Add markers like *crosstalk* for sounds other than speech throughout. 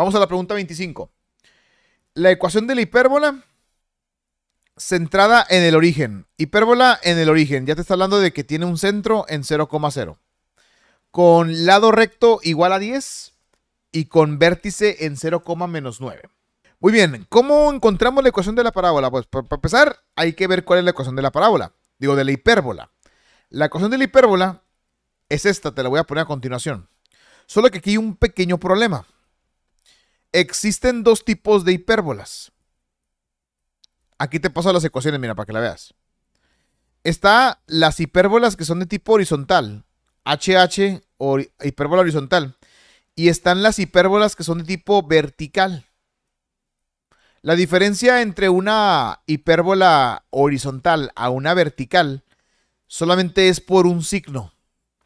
Vamos a la pregunta 25. La ecuación de la hipérbola centrada en el origen. Hipérbola en el origen. Ya te está hablando de que tiene un centro en 0,0. Con lado recto igual a 10 y con vértice en 0, menos 9. Muy bien, ¿cómo encontramos la ecuación de la parábola? Pues para empezar hay que ver cuál es la ecuación de la parábola. Digo, de la hipérbola. La ecuación de la hipérbola es esta, te la voy a poner a continuación. Solo que aquí hay un pequeño problema. Existen dos tipos de hipérbolas. Aquí te paso las ecuaciones, mira, para que la veas. Está las hipérbolas que son de tipo horizontal, HH o hipérbola horizontal. Y están las hipérbolas que son de tipo vertical. La diferencia entre una hipérbola horizontal a una vertical solamente es por un signo.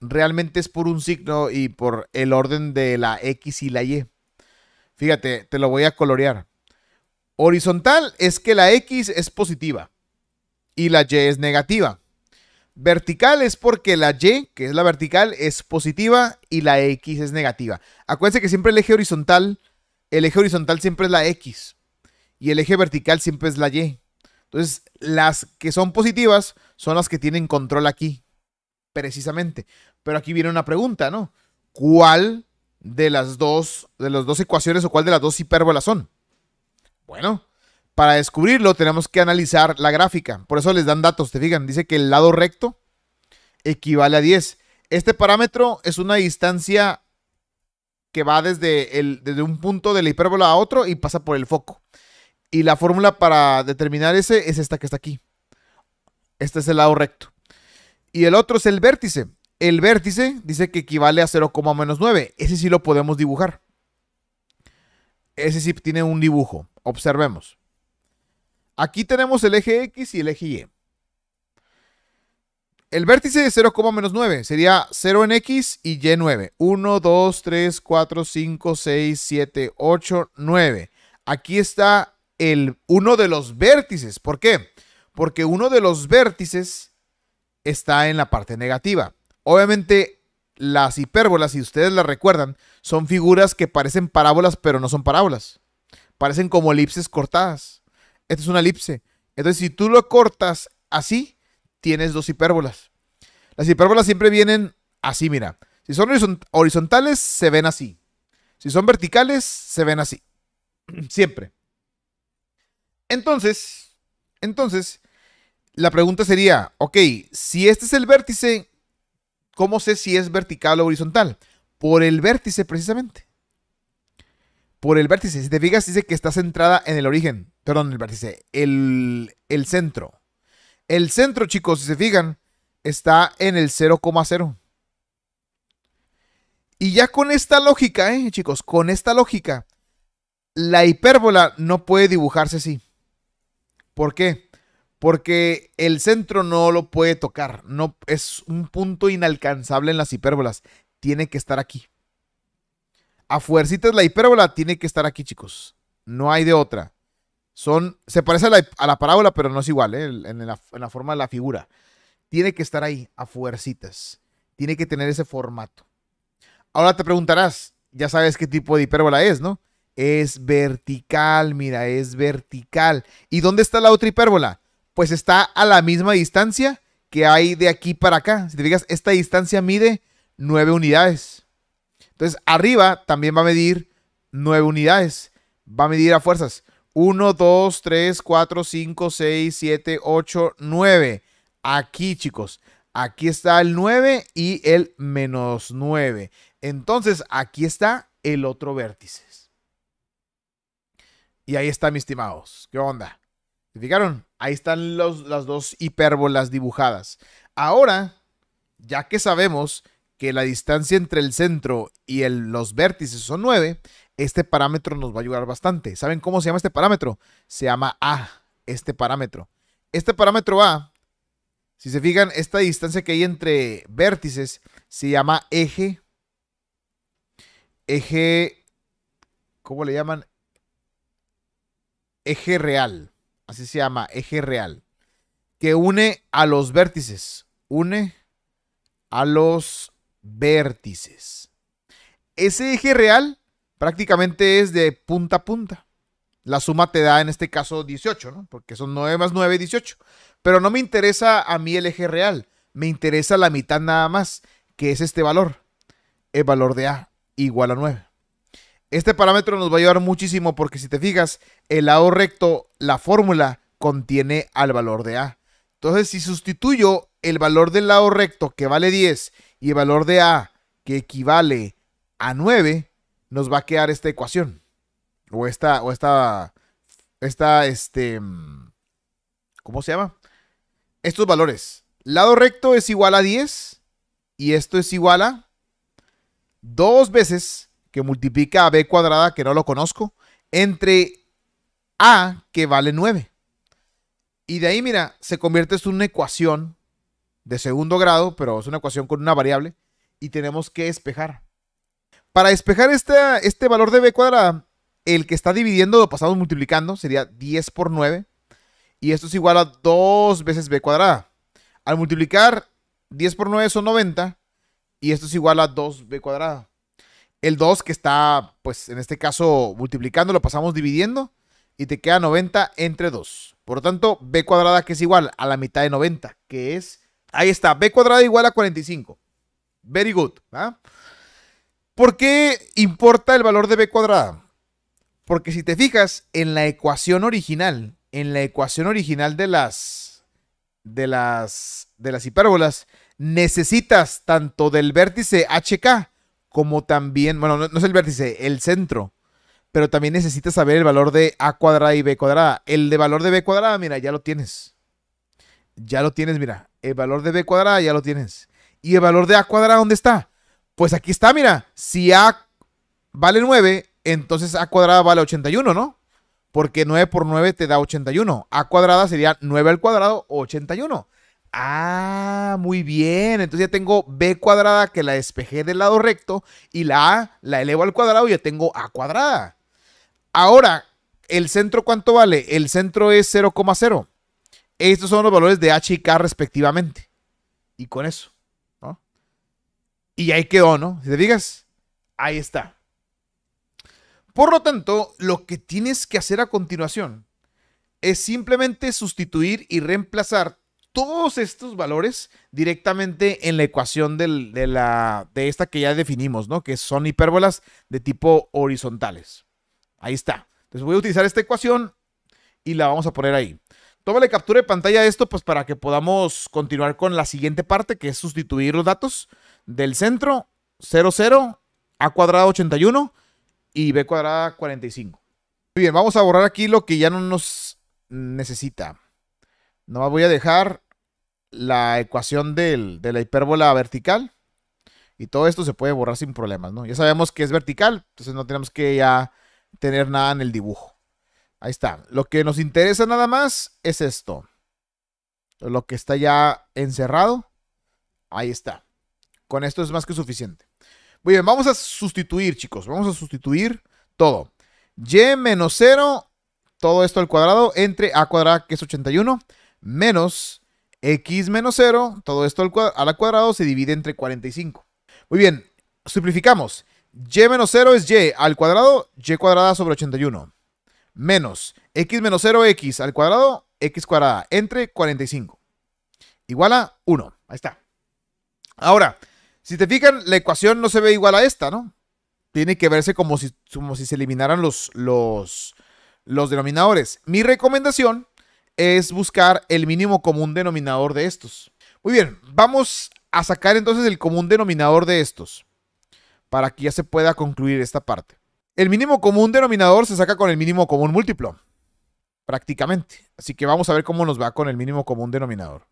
Realmente es por un signo y por el orden de la X y la Y. Fíjate, te lo voy a colorear. Horizontal es que la X es positiva y la Y es negativa. Vertical es porque la Y, que es la vertical, es positiva y la X es negativa. Acuérdense que siempre el eje horizontal, el eje horizontal siempre es la X y el eje vertical siempre es la Y. Entonces, las que son positivas son las que tienen control aquí, precisamente. Pero aquí viene una pregunta, ¿no? ¿Cuál de las dos, de las dos ecuaciones o cuál de las dos hipérbolas son? Bueno, para descubrirlo tenemos que analizar la gráfica. Por eso les dan datos, te fijan. Dice que el lado recto equivale a 10. Este parámetro es una distancia que va desde, el, desde un punto de la hipérbola a otro y pasa por el foco. Y la fórmula para determinar ese es esta que está aquí. Este es el lado recto. Y el otro es el vértice. El vértice dice que equivale a 0, menos 9. Ese sí lo podemos dibujar. Ese sí tiene un dibujo. Observemos. Aquí tenemos el eje X y el eje Y. El vértice es 0, menos 9 sería 0 en X y Y 9. 1, 2, 3, 4, 5, 6, 7, 8, 9. Aquí está el, uno de los vértices. ¿Por qué? Porque uno de los vértices está en la parte negativa. Obviamente, las hipérbolas, si ustedes las recuerdan, son figuras que parecen parábolas, pero no son parábolas. Parecen como elipses cortadas. Esta es una elipse. Entonces, si tú lo cortas así, tienes dos hipérbolas. Las hipérbolas siempre vienen así, mira. Si son horizontales, se ven así. Si son verticales, se ven así. *clears throat* Siempre. Entonces, entonces, la pregunta sería, ok, si este es el vértice, ¿Cómo sé si es vertical o horizontal? Por el vértice, precisamente. Por el vértice. Si te fijas, dice que está centrada en el origen. Perdón, el vértice. El, centro. El centro, chicos, si se fijan, está en el 0,0. Y ya con esta lógica, eh, chicos, con esta lógica, la hipérbola no puede dibujarse así. ¿Por qué? porque el centro no lo puede tocar, no es un punto inalcanzable en las hipérbolas, tiene que estar aquí. A fuercitas la hipérbola tiene que estar aquí, chicos. No hay de otra. Son, se parece a la, parábola, pero no es igual, ¿eh? en, la, en la forma de la figura. Tiene que estar ahí, a fuercitas. Tiene que tener ese formato. Ahora te preguntarás, ya sabes qué tipo de hipérbola es, ¿no? Es vertical, mira, es vertical. ¿Y dónde está la otra hipérbola? pues está a la misma distancia que hay de aquí para acá. Si te fijas, esta distancia mide 9 unidades. Entonces, arriba también va a medir 9 unidades. Va a medir a fuerzas. 1, 2, 3, 4, 5, 6, 7, 8, 9. Aquí, chicos. Aquí está el 9 y el menos 9. Entonces, aquí está el otro vértice. Y ahí está, mis estimados. ¿Qué onda? ¿Se fijaron? Ahí están las dos hipérbolas dibujadas. Ahora, ya que sabemos que la distancia entre el centro y los vértices son 9, este parámetro nos va a ayudar bastante. ¿Saben cómo se llama este parámetro? Se llama A, este parámetro. Este parámetro A, si se fijan, esta distancia que hay entre vértices se llama eje. Eje, ¿cómo le llaman? Eje real así se llama, eje real, que une a los vértices, une a los vértices. Ese eje real prácticamente es de punta a punta. La suma te da en este caso 18, Porque son 9 más 9, 18. Pero no me interesa a mí el eje real, me interesa la mitad nada más, que es este valor, el valor de A igual a 9. Este parámetro nos va a ayudar muchísimo porque si te fijas, el lado recto, la fórmula, contiene al valor de A. Entonces, si sustituyo el valor del lado recto, que vale 10, y el valor de A, que equivale a 9, nos va a quedar esta ecuación. O esta, o esta, esta, este, ¿cómo se llama? Estos valores. Lado recto es igual a 10, y esto es igual a dos veces que multiplica a b cuadrada, que no lo conozco, entre a, que vale 9. Y de ahí, mira, se convierte en una ecuación de segundo grado, pero es una ecuación con una variable, y tenemos que despejar. Para despejar esta, este valor de b cuadrada, el que está dividiendo lo pasamos multiplicando, sería 10 por 9, y esto es igual a 2 veces b cuadrada. Al multiplicar 10 por 9 son 90, y esto es igual a 2b cuadrada el 2 que está, pues en este caso, multiplicando, lo pasamos dividiendo y te queda 90 entre 2. Por lo tanto, b cuadrada que es igual a la mitad de 90, que es, ahí está, b cuadrada igual a 45. Very good. ¿Por qué importa el valor de b cuadrada? Porque si te fijas en la ecuación original, en la ecuación original de las, de las, de las hipérbolas, necesitas tanto del vértice hk como también, bueno, no, es el vértice, el centro. Pero también necesitas saber el valor de A cuadrada y B cuadrada. El de valor de B cuadrada, mira, ya lo tienes. Ya lo tienes, mira. El valor de B cuadrada ya lo tienes. ¿Y el valor de A cuadrada dónde está? Pues aquí está, mira. Si A vale 9, entonces A cuadrada vale 81, ¿no? Porque 9 por 9 te da 81. A cuadrada sería 9 al cuadrado, 81. Ah, muy bien. Entonces ya tengo B cuadrada que la despejé del lado recto y la A la elevo al cuadrado y ya tengo A cuadrada. Ahora, ¿el centro cuánto vale? El centro es 0,0. Estos son los valores de H y K respectivamente. Y con eso, ¿no? Y ahí quedó, ¿no? Si te digas, ahí está. Por lo tanto, lo que tienes que hacer a continuación es simplemente sustituir y reemplazar todos estos valores directamente en la ecuación de, la, de esta que ya definimos, ¿no? Que son hipérbolas de tipo horizontales. Ahí está. Entonces voy a utilizar esta ecuación y la vamos a poner ahí. Tómale captura de pantalla esto, pues para que podamos continuar con la siguiente parte, que es sustituir los datos del centro 0, 0, a cuadrada 81 y b cuadrada 45. Muy bien, vamos a borrar aquí lo que ya no nos necesita. No voy a dejar la ecuación de la hipérbola vertical. Y todo esto se puede borrar sin problemas, ¿no? Ya sabemos que es vertical, entonces no tenemos que ya tener nada en el dibujo. Ahí está. Lo que nos interesa nada más es esto. Lo que está ya encerrado. Ahí está. Con esto es más que suficiente. Muy bien, vamos a sustituir, chicos. Vamos a sustituir todo. Y menos 0, todo esto al cuadrado, entre A cuadrada, que es 81, menos x menos 0, todo esto al, cuadrado, se divide entre 45. Muy bien, simplificamos. y menos 0 es y al cuadrado, y cuadrada sobre 81. Menos x menos 0, x al cuadrado, x cuadrada entre 45. Igual a 1. Ahí está. Ahora, si te fijan, la ecuación no se ve igual a esta, ¿no? Tiene que verse como si, se eliminaran los, los, los denominadores. Mi recomendación es buscar el mínimo común denominador de estos. Muy bien, vamos a sacar entonces el común denominador de estos para que ya se pueda concluir esta parte. El mínimo común denominador se saca con el mínimo común múltiplo, prácticamente. Así que vamos a ver cómo nos va con el mínimo común denominador.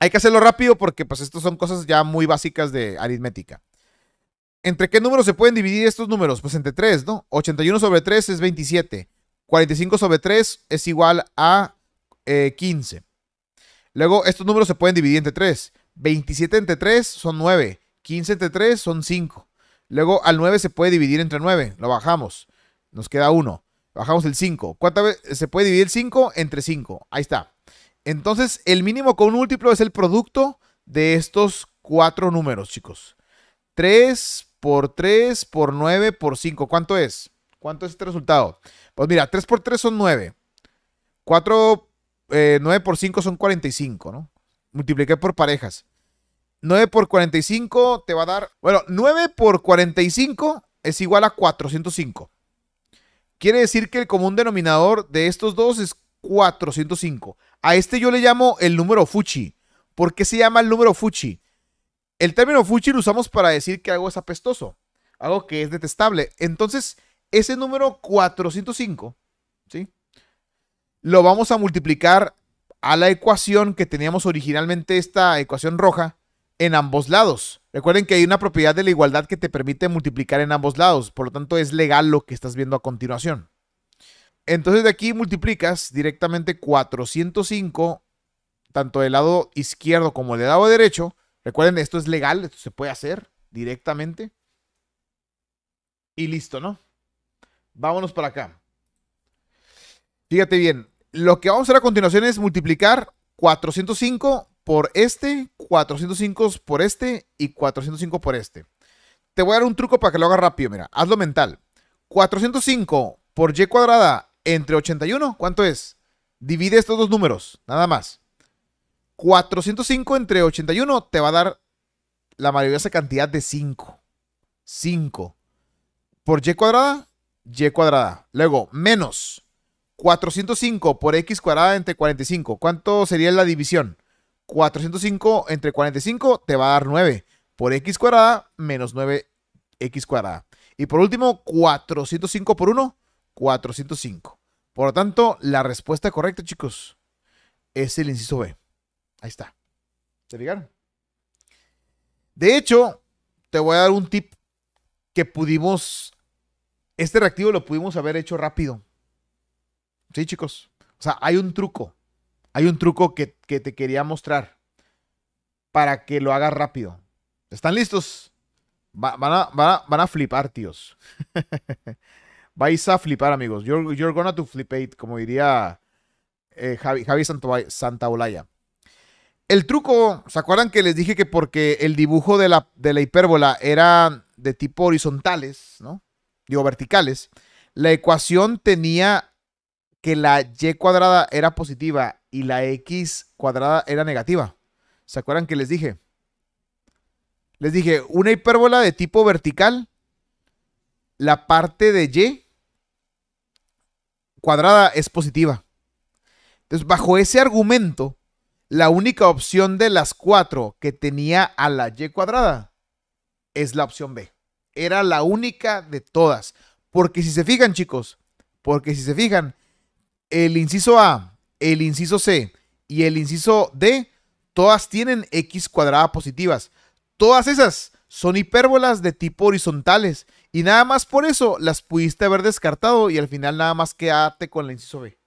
Hay que hacerlo rápido porque pues estas son cosas ya muy básicas de aritmética. ¿Entre qué números se pueden dividir estos números? Pues entre 3, ¿no? 81 sobre 3 es 27. 45 sobre 3 es igual a 15. Eh, Luego, estos números se pueden dividir entre 3. 27 entre 3 son 9. 15 entre 3 son 5. Luego, al 9 se puede dividir entre 9. Lo bajamos. Nos queda 1. Bajamos el 5. ¿Cuántas veces se puede dividir el 5 entre 5? Ahí está. Entonces, el mínimo con múltiplo es el producto de estos cuatro números, chicos. 3 por 3 por 9 por 5. ¿Cuánto es? ¿Cuánto es este resultado? Pues mira, 3 por 3 son 9. 4, 9 por 5 son 45, ¿no? Multipliqué por parejas. 9 por 45 te va a dar... Bueno, 9 por 45 es igual a 405. Quiere decir que el común denominador de estos dos es 405. A este yo le llamo el número Fuchi. ¿Por qué se llama el número Fuchi? El término Fuchi lo usamos para decir que algo es apestoso, algo que es detestable. Entonces, ese número 405, ¿sí? Lo vamos a multiplicar a la ecuación que teníamos originalmente, esta ecuación roja, en ambos lados. Recuerden que hay una propiedad de la igualdad que te permite multiplicar en ambos lados, por lo tanto es legal lo que estás viendo a continuación. Entonces de aquí multiplicas directamente 405, tanto del lado izquierdo como del lado derecho. Recuerden, esto es legal, esto se puede hacer directamente. Y listo, ¿no? Vámonos para acá. Fíjate bien, lo que vamos a hacer a continuación es multiplicar 405 por este, 405 por este y 405 por este. Te voy a dar un truco para que lo hagas rápido, mira, hazlo mental. 405 por y cuadrada entre 81, ¿cuánto es? Divide estos dos números, nada más. 405 entre 81 te va a dar la maravillosa cantidad de 5. 5. Por y cuadrada y cuadrada. Luego, menos 405 por x cuadrada entre 45. ¿Cuánto sería la división? 405 entre 45 te va a dar 9 por x cuadrada menos 9x cuadrada. Y por último, 405 por 1, 405. Por lo tanto, la respuesta correcta, chicos, es el inciso B. Ahí está. ¿Se fijaron? De hecho, te voy a dar un tip que pudimos este reactivo lo pudimos haber hecho rápido. Sí, chicos. O sea, hay un truco. Hay un truco que, te quería mostrar para que lo hagas rápido. ¿Están listos? van, a, van, flipar, tíos. *laughs* Vais a flipar, amigos. You're, gonna to flipate, como diría eh, Javi, Javi Olaya. El truco, ¿se acuerdan que les dije que porque el dibujo de la, de la hipérbola era de tipo horizontales, ¿no? digo verticales, la ecuación tenía que la y cuadrada era positiva y la x cuadrada era negativa. ¿Se acuerdan que les dije? Les dije, una hipérbola de tipo vertical, la parte de y cuadrada es positiva. Entonces, bajo ese argumento, la única opción de las cuatro que tenía a la y cuadrada es la opción B era la única de todas. Porque si se fijan, chicos, porque si se fijan, el inciso A, el inciso C y el inciso D, todas tienen x cuadrada positivas. Todas esas son hipérbolas de tipo horizontales. Y nada más por eso las pudiste haber descartado y al final nada más quédate con el inciso B.